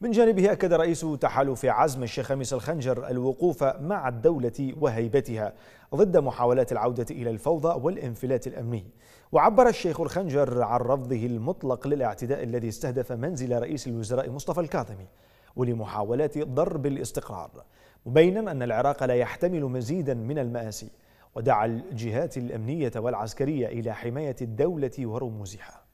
من جانبه أكد رئيس تحالف عزم الشيخ خميس الخنجر الوقوف مع الدولة وهيبتها ضد محاولات العودة إلى الفوضى والانفلات الأمني وعبر الشيخ الخنجر عن رفضه المطلق للاعتداء الذي استهدف منزل رئيس الوزراء مصطفى الكاظمي ولمحاولات ضرب الاستقرار مبينا أن العراق لا يحتمل مزيدا من المآسي ودعا الجهات الأمنية والعسكرية إلى حماية الدولة ورموزها